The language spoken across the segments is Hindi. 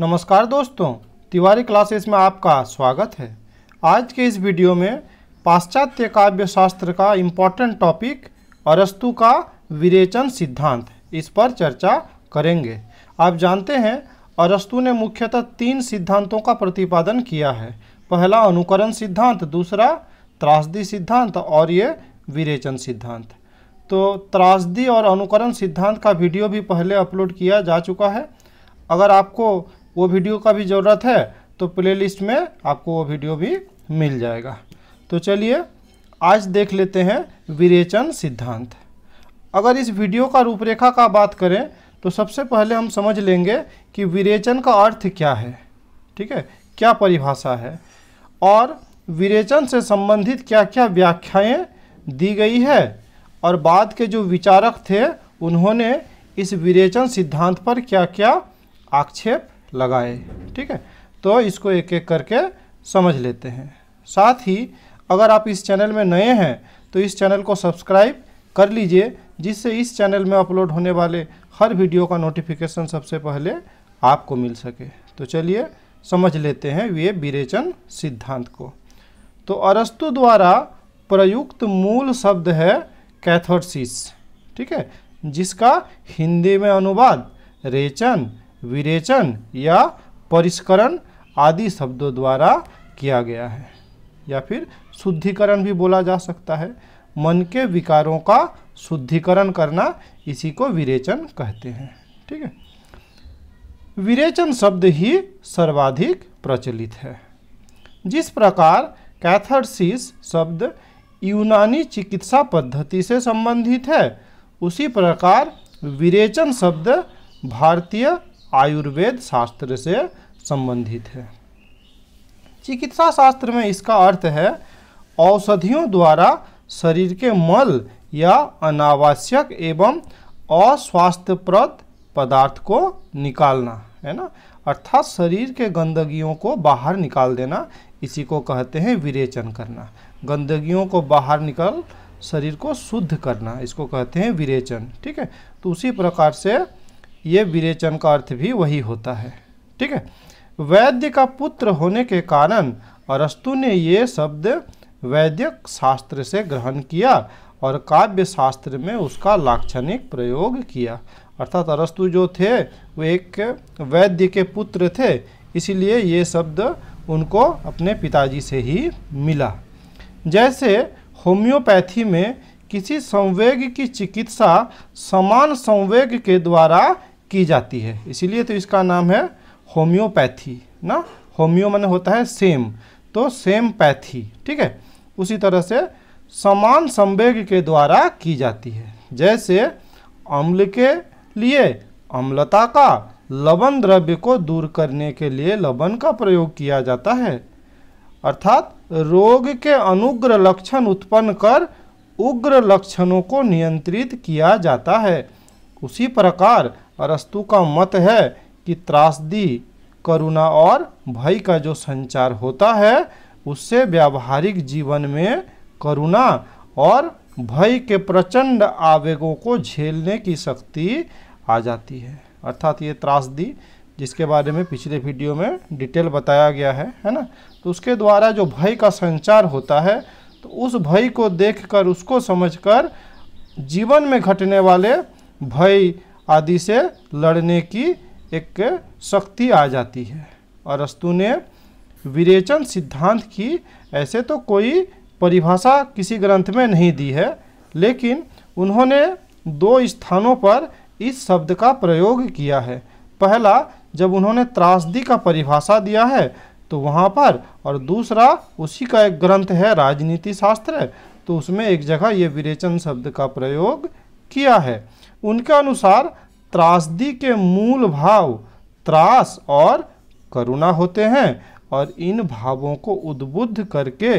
नमस्कार दोस्तों तिवारी क्लासेस में आपका स्वागत है आज के इस वीडियो में पाश्चात्य काव्य शास्त्र का इम्पोर्टेंट टॉपिक अरस्तु का विरेचन सिद्धांत इस पर चर्चा करेंगे आप जानते हैं अरस्तु ने मुख्यतः तीन सिद्धांतों का प्रतिपादन किया है पहला अनुकरण सिद्धांत दूसरा त्रासदी सिद्धांत और ये विरेचन सिद्धांत तो त्रासदी और अनुकरण सिद्धांत का वीडियो भी पहले अपलोड किया जा चुका है अगर आपको वो वीडियो का भी ज़रूरत है तो प्लेलिस्ट में आपको वो वीडियो भी मिल जाएगा तो चलिए आज देख लेते हैं विरेचन सिद्धांत अगर इस वीडियो का रूपरेखा का बात करें तो सबसे पहले हम समझ लेंगे कि विरेचन का अर्थ क्या है ठीक है क्या परिभाषा है और विरेचन से संबंधित क्या क्या व्याख्याएं दी गई है और बाद के जो विचारक थे उन्होंने इस विरेचन सिद्धांत पर क्या क्या आक्षेप लगाए ठीक है तो इसको एक एक करके समझ लेते हैं साथ ही अगर आप इस चैनल में नए हैं तो इस चैनल को सब्सक्राइब कर लीजिए जिससे इस चैनल में अपलोड होने वाले हर वीडियो का नोटिफिकेशन सबसे पहले आपको मिल सके तो चलिए समझ लेते हैं वे विरेचन सिद्धांत को तो अरस्तु द्वारा प्रयुक्त मूल शब्द है कैथोरसिस ठीक है जिसका हिंदी में अनुवाद रेचन विरेचन या परिष्करण आदि शब्दों द्वारा किया गया है या फिर शुद्धिकरण भी बोला जा सकता है मन के विकारों का शुद्धिकरण करना इसी को विरेचन कहते हैं ठीक है विरेचन शब्द ही सर्वाधिक प्रचलित है जिस प्रकार कैथरसिस शब्द यूनानी चिकित्सा पद्धति से संबंधित है उसी प्रकार विरेचन शब्द भारतीय आयुर्वेद शास्त्र से संबंधित है चिकित्सा शास्त्र में इसका अर्थ है औषधियों द्वारा शरीर के मल या अनावश्यक एवं अस्वास्थ्यप्रद पदार्थ को निकालना है ना अर्थात शरीर के गंदगियों को बाहर निकाल देना इसी को कहते हैं विरेचन करना गंदगियों को बाहर निकल शरीर को शुद्ध करना इसको कहते हैं विरेचन ठीक है तो उसी प्रकार से ये विरेचन का अर्थ भी वही होता है ठीक है वैद्य का पुत्र होने के कारण अरस्तु ने ये शब्द वैद्यक शास्त्र से ग्रहण किया और काव्य शास्त्र में उसका लाक्षणिक प्रयोग किया अर्थात अरस्तु जो थे वो एक वैद्य के पुत्र थे इसीलिए ये शब्द उनको अपने पिताजी से ही मिला जैसे होम्योपैथी में किसी संवेग की चिकित्सा समान संवेग के द्वारा की जाती है इसीलिए तो इसका नाम है होम्योपैथी ना होम्यो मैंने होता है सेम तो सेम पैथी ठीक है उसी तरह से समान संवेग के द्वारा की जाती है जैसे अम्ल के लिए अम्लता का लवण द्रव्य को दूर करने के लिए लवण का प्रयोग किया जाता है अर्थात रोग के अनुग्र लक्षण उत्पन्न कर उग्र लक्षणों को नियंत्रित किया जाता है उसी प्रकार अरस्तु का मत है कि त्रासदी करुणा और भय का जो संचार होता है उससे व्यावहारिक जीवन में करुणा और भय के प्रचंड आवेगों को झेलने की शक्ति आ जाती है अर्थात ये त्रासदी जिसके बारे में पिछले वीडियो में डिटेल बताया गया है है ना तो उसके द्वारा जो भय का संचार होता है तो उस भय को देखकर उसको समझकर जीवन में घटने वाले भय आदि से लड़ने की एक शक्ति आ जाती है और अस्तु ने विरेचन सिद्धांत की ऐसे तो कोई परिभाषा किसी ग्रंथ में नहीं दी है लेकिन उन्होंने दो स्थानों पर इस शब्द का प्रयोग किया है पहला जब उन्होंने त्रासदी का परिभाषा दिया है तो वहाँ पर और दूसरा उसी का एक ग्रंथ है राजनीति शास्त्र तो उसमें एक जगह ये विरेचन शब्द का प्रयोग किया है उनके अनुसार त्रासदी के मूल भाव त्रास और करुणा होते हैं और इन भावों को उद्बुद्ध करके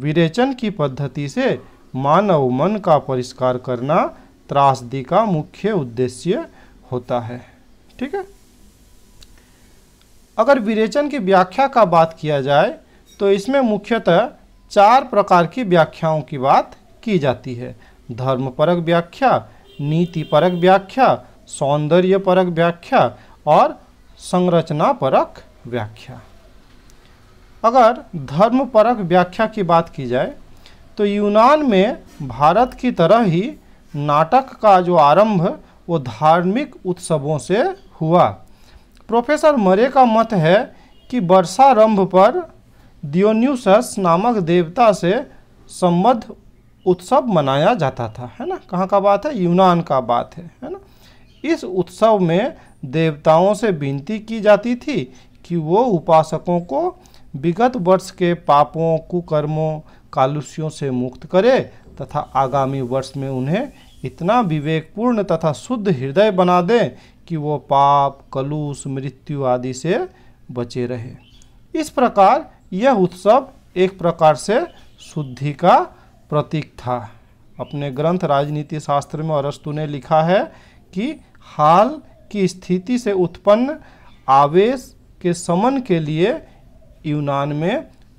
विरेचन की पद्धति से मानव मन का परिष्कार करना त्रासदी का मुख्य उद्देश्य होता है ठीक है अगर विरेचन की व्याख्या का बात किया जाए तो इसमें मुख्यतः चार प्रकार की व्याख्याओं की बात की जाती है धर्मपरक व्याख्या नीति परक व्याख्या सौंदर्य परक व्याख्या और संरचना परक व्याख्या अगर धर्म परक व्याख्या की बात की जाए तो यूनान में भारत की तरह ही नाटक का जो आरंभ वो धार्मिक उत्सवों से हुआ प्रोफेसर मरे का मत है कि वर्षारंभ पर दियोन्यूसस नामक देवता से संबद्ध उत्सव मनाया जाता था है ना कहाँ का बात है यूनान का बात है है ना इस उत्सव में देवताओं से विनती की जाती थी कि वो उपासकों को विगत वर्ष के पापों कुकर्मों कालुष्यों से मुक्त करे तथा आगामी वर्ष में उन्हें इतना विवेकपूर्ण तथा शुद्ध हृदय बना दें कि वो पाप कलुष मृत्यु आदि से बचे रहे इस प्रकार यह उत्सव एक प्रकार से शुद्धि का प्रतीक था अपने ग्रंथ राजनीति शास्त्र में अरस्तु ने लिखा है कि हाल की स्थिति से उत्पन्न आवेश के समन के लिए यूनान में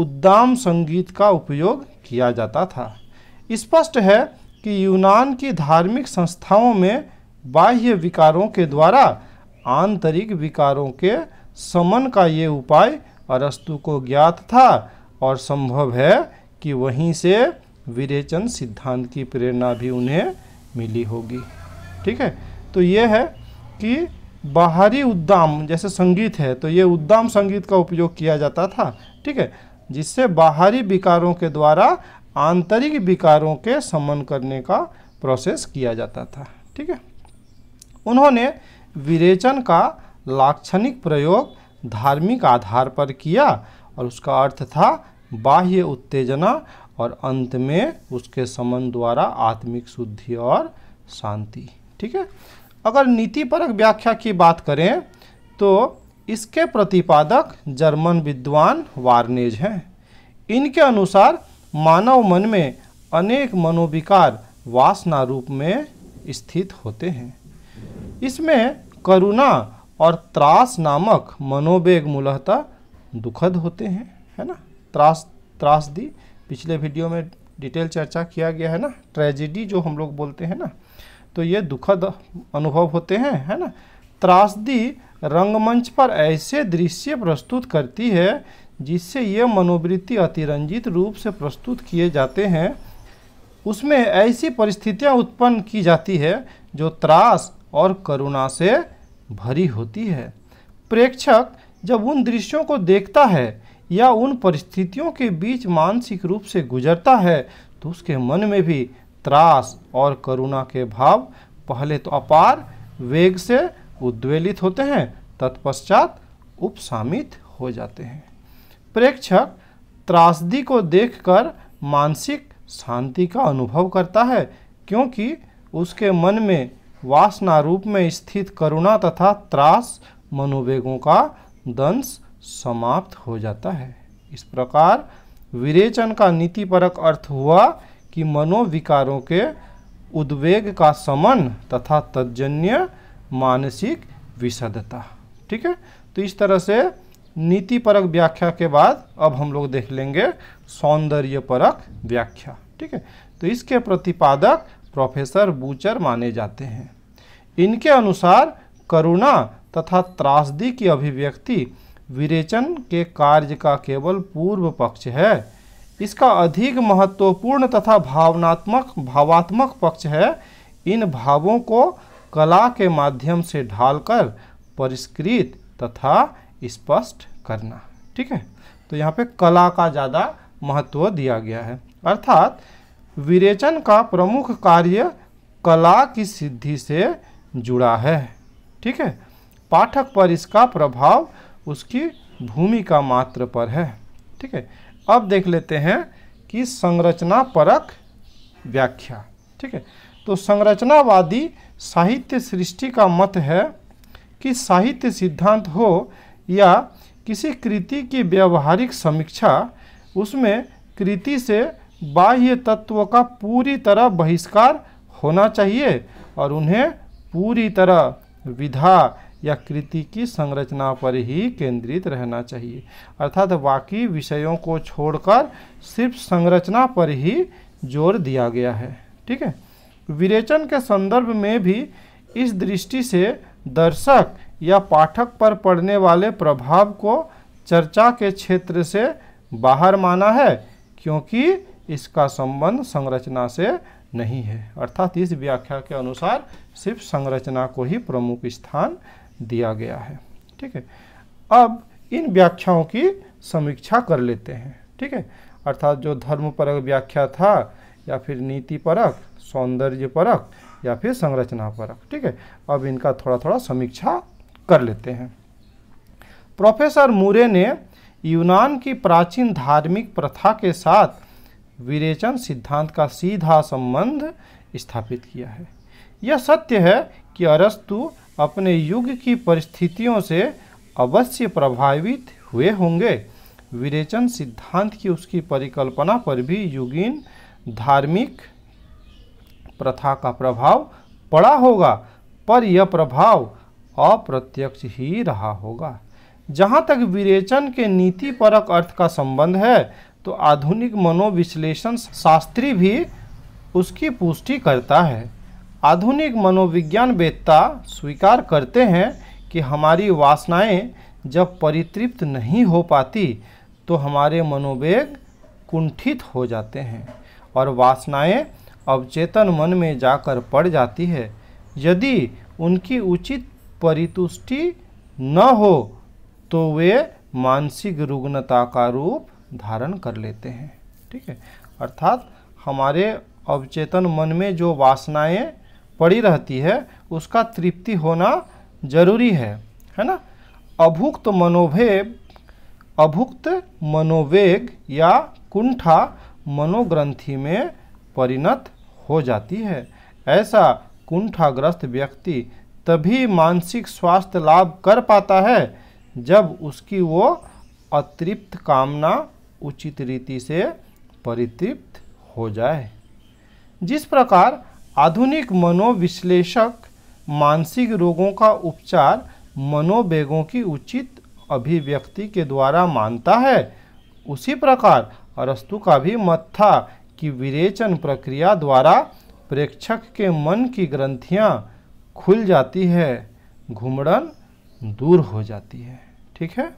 उद्दाम संगीत का उपयोग किया जाता था स्पष्ट है कि यूनान की धार्मिक संस्थाओं में बाह्य विकारों के द्वारा आंतरिक विकारों के समन का ये उपाय अरस्तु को ज्ञात था और संभव है कि वहीं से विरेचन सिद्धांत की प्रेरणा भी उन्हें मिली होगी ठीक है तो ये है कि बाहरी उद्दाम जैसे संगीत है तो ये उद्दाम संगीत का उपयोग किया जाता था ठीक है जिससे बाहरी विकारों के द्वारा आंतरिक विकारों के समन करने का प्रोसेस किया जाता था ठीक है उन्होंने विरेचन का लाक्षणिक प्रयोग धार्मिक आधार पर किया और उसका अर्थ था बाह्य उत्तेजना और अंत में उसके समन द्वारा आत्मिक शुद्धि और शांति ठीक है अगर नीतिपरक व्याख्या की बात करें तो इसके प्रतिपादक जर्मन विद्वान वार्नेज हैं इनके अनुसार मानव मन में अनेक मनोविकार वासना रूप में स्थित होते हैं इसमें करुणा और त्रास नामक मनोवेग मूलतः दुखद होते हैं है ना त्रास त्रासदी पिछले वीडियो में डिटेल चर्चा किया गया है ना ट्रेजिडी जो हम लोग बोलते हैं ना तो ये दुखद अनुभव होते हैं है ना त्रासदी रंगमंच पर ऐसे दृश्य प्रस्तुत करती है जिससे ये मनोवृत्ति अतिरंजित रूप से प्रस्तुत किए जाते हैं उसमें ऐसी परिस्थितियां उत्पन्न की जाती है जो त्रास और करुणा से भरी होती है प्रेक्षक जब उन दृश्यों को देखता है या उन परिस्थितियों के बीच मानसिक रूप से गुजरता है तो उसके मन में भी त्रास और करुणा के भाव पहले तो अपार वेग से उद्वेलित होते हैं तत्पश्चात उपसामित हो जाते हैं प्रेक्षक त्रासदी को देखकर मानसिक शांति का अनुभव करता है क्योंकि उसके मन में वासना रूप में स्थित करुणा तथा त्रास मनोवेगों का दंश समाप्त हो जाता है इस प्रकार विरेचन का नीति परक अर्थ हुआ कि मनोविकारों के उद्वेग का समन तथा तजन्य मानसिक विशदता ठीक है तो इस तरह से नीतिपरक व्याख्या के बाद अब हम लोग देख लेंगे सौंदर्य परक व्याख्या ठीक है तो इसके प्रतिपादक प्रोफेसर बूचर माने जाते हैं इनके अनुसार करुणा तथा त्रासदी की अभिव्यक्ति विरेचन के कार्य का केवल पूर्व पक्ष है इसका अधिक महत्वपूर्ण तथा भावनात्मक भावात्मक पक्ष है इन भावों को कला के माध्यम से ढालकर परिष्कृत तथा स्पष्ट करना ठीक है तो यहाँ पे कला का ज़्यादा महत्व दिया गया है अर्थात विरेचन का प्रमुख कार्य कला की सिद्धि से जुड़ा है ठीक है पाठक पर इसका प्रभाव उसकी भूमिका मात्र पर है ठीक है अब देख लेते हैं कि संरचना परक व्याख्या ठीक है तो संरचनावादी साहित्य सृष्टि का मत है कि साहित्य सिद्धांत हो या किसी कृति की व्यवहारिक समीक्षा उसमें कृति से बाह्य तत्व का पूरी तरह बहिष्कार होना चाहिए और उन्हें पूरी तरह विधा या कृति की संरचना पर ही केंद्रित रहना चाहिए अर्थात बाकी विषयों को छोड़कर सिर्फ संरचना पर ही जोर दिया गया है ठीक है विरेचन के संदर्भ में भी इस दृष्टि से दर्शक या पाठक पर पड़ने वाले प्रभाव को चर्चा के क्षेत्र से बाहर माना है क्योंकि इसका संबंध संरचना से नहीं है अर्थात इस व्याख्या के अनुसार सिर्फ संरचना को ही प्रमुख स्थान दिया गया है ठीक है अब इन व्याख्याओं की समीक्षा कर लेते हैं ठीक है अर्थात जो धर्म परक व्याख्या था या फिर नीति परक सौंदर्य परक या फिर संरचना परक ठीक है अब इनका थोड़ा थोड़ा समीक्षा कर लेते हैं प्रोफेसर मूरे ने यूनान की प्राचीन धार्मिक प्रथा के साथ विरेचन सिद्धांत का सीधा संबंध स्थापित किया है यह सत्य है कि अरस्तु अपने युग की परिस्थितियों से अवश्य प्रभावित हुए होंगे विरेचन सिद्धांत की उसकी परिकल्पना पर भी युगीन धार्मिक प्रथा का प्रभाव पड़ा होगा पर यह प्रभाव अप्रत्यक्ष ही रहा होगा जहाँ तक विरेचन के नीति परक अर्थ का संबंध है तो आधुनिक मनोविश्लेषण शास्त्री भी उसकी पुष्टि करता है आधुनिक मनोविज्ञान वेदता स्वीकार करते हैं कि हमारी वासनाएं जब परितृप्त नहीं हो पाती तो हमारे मनोवेग कुंठित हो जाते हैं और वासनाएं अवचेतन मन में जाकर पड़ जाती है यदि उनकी उचित परितुष्टि न हो तो वे मानसिक रुग्णता का रूप धारण कर लेते हैं ठीक है अर्थात हमारे अवचेतन मन में जो वासनाएं पड़ी रहती है उसका तृप्ति होना जरूरी है है ना अभुक्त मनोभेग अभुक्त मनोवेग या कुंठा मनोग्रंथि में परिणत हो जाती है ऐसा कुंठाग्रस्त व्यक्ति तभी मानसिक स्वास्थ्य लाभ कर पाता है जब उसकी वो अतृप्त कामना उचित रीति से परितृप्त हो जाए जिस प्रकार आधुनिक मनोविश्लेषक मानसिक रोगों का उपचार मनोवेगों की उचित अभिव्यक्ति के द्वारा मानता है उसी प्रकार अरस्तु का भी मत था कि विरेचन प्रक्रिया द्वारा प्रेक्षक के मन की ग्रंथियाँ खुल जाती है घुमड़न दूर हो जाती है ठीक है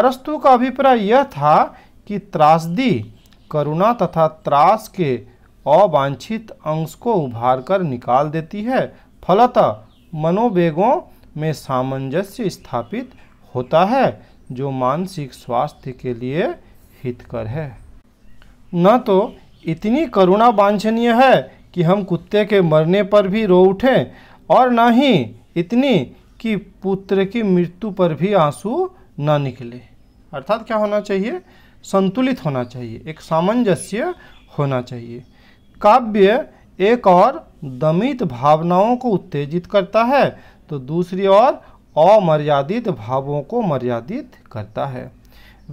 अरस्तु का अभिप्राय यह था कि त्रासदी करुणा तथा त्रास के अवांछित अंश को उभारकर निकाल देती है फलतः मनोवेगों में सामंजस्य स्थापित होता है जो मानसिक स्वास्थ्य के लिए हितकर है न तो इतनी करुणा वांछनीय है कि हम कुत्ते के मरने पर भी रो उठें और न ही इतनी कि पुत्र की मृत्यु पर भी आंसू न निकले अर्थात क्या होना चाहिए संतुलित होना चाहिए एक सामंजस्य होना चाहिए काव्य एक और दमित भावनाओं को उत्तेजित करता है तो दूसरी ओर अमर्यादित भावों को मर्यादित करता है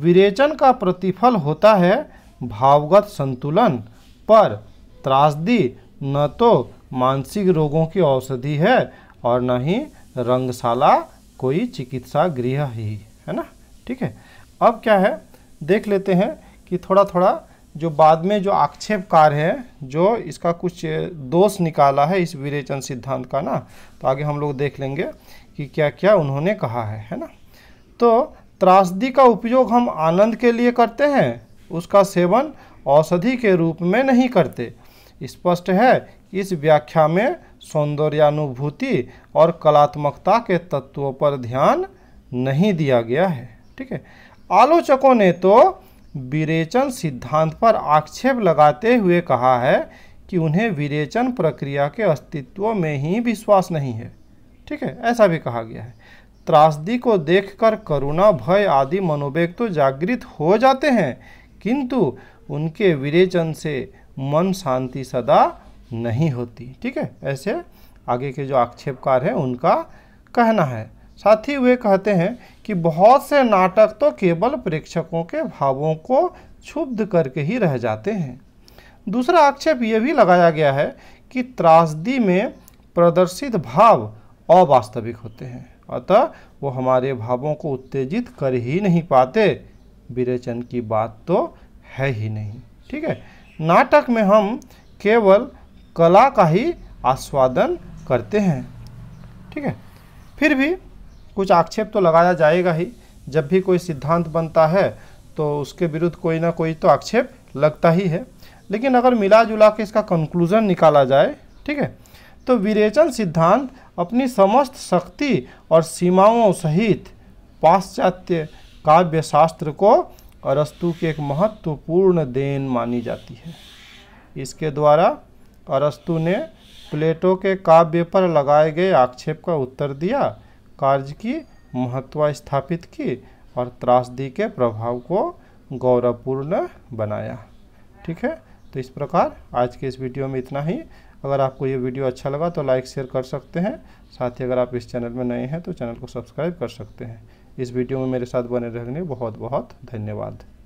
विरेचन का प्रतिफल होता है भावगत संतुलन पर त्रासदी न तो मानसिक रोगों की औषधि है और न ही रंगशाला कोई चिकित्सा गृह ही है ना ठीक है अब क्या है देख लेते हैं कि थोड़ा थोड़ा जो बाद में जो आक्षेपकार है जो इसका कुछ दोष निकाला है इस विरेचन सिद्धांत का ना तो आगे हम लोग देख लेंगे कि क्या क्या उन्होंने कहा है है ना तो त्रासदी का उपयोग हम आनंद के लिए करते हैं उसका सेवन औषधि के रूप में नहीं करते स्पष्ट है इस व्याख्या में सौंदर्यानुभूति और कलात्मकता के तत्वों पर ध्यान नहीं दिया गया है ठीक है आलोचकों ने तो विरेचन सिद्धांत पर आक्षेप लगाते हुए कहा है कि उन्हें विरेचन प्रक्रिया के अस्तित्व में ही विश्वास नहीं है ठीक है ऐसा भी कहा गया है त्रासदी को देखकर करुणा भय आदि मनोवेग तो जागृत हो जाते हैं किंतु उनके विरेचन से मन शांति सदा नहीं होती ठीक है ऐसे आगे के जो आक्षेपकार हैं उनका कहना है साथ ही वे कहते हैं कि बहुत से नाटक तो केवल प्रेक्षकों के भावों को क्षुब्ध करके ही रह जाते हैं दूसरा आक्षेप यह भी लगाया गया है कि त्रासदी में प्रदर्शित भाव अवास्तविक होते हैं अतः वो हमारे भावों को उत्तेजित कर ही नहीं पाते विरेचन की बात तो है ही नहीं ठीक है नाटक में हम केवल कला का ही आस्वादन करते हैं ठीक है फिर भी कुछ आक्षेप तो लगाया जाएगा ही जब भी कोई सिद्धांत बनता है तो उसके विरुद्ध कोई ना कोई तो आक्षेप लगता ही है लेकिन अगर मिला जुला के इसका कंक्लूज़न निकाला जाए ठीक है तो विरेचन सिद्धांत अपनी समस्त शक्ति और सीमाओं सहित पाश्चात्य काव्य शास्त्र को अरस्तु की एक महत्वपूर्ण देन मानी जाती है इसके द्वारा अरस्तु ने प्लेटो के काव्य पर लगाए गए आक्षेप का उत्तर दिया कार्य की महत्व स्थापित की और त्रासदी के प्रभाव को गौरवपूर्ण बनाया ठीक है तो इस प्रकार आज के इस वीडियो में इतना ही अगर आपको ये वीडियो अच्छा लगा तो लाइक शेयर कर सकते हैं साथ ही अगर आप इस चैनल में नए हैं तो चैनल को सब्सक्राइब कर सकते हैं इस वीडियो में मेरे साथ बने रहने बहुत बहुत धन्यवाद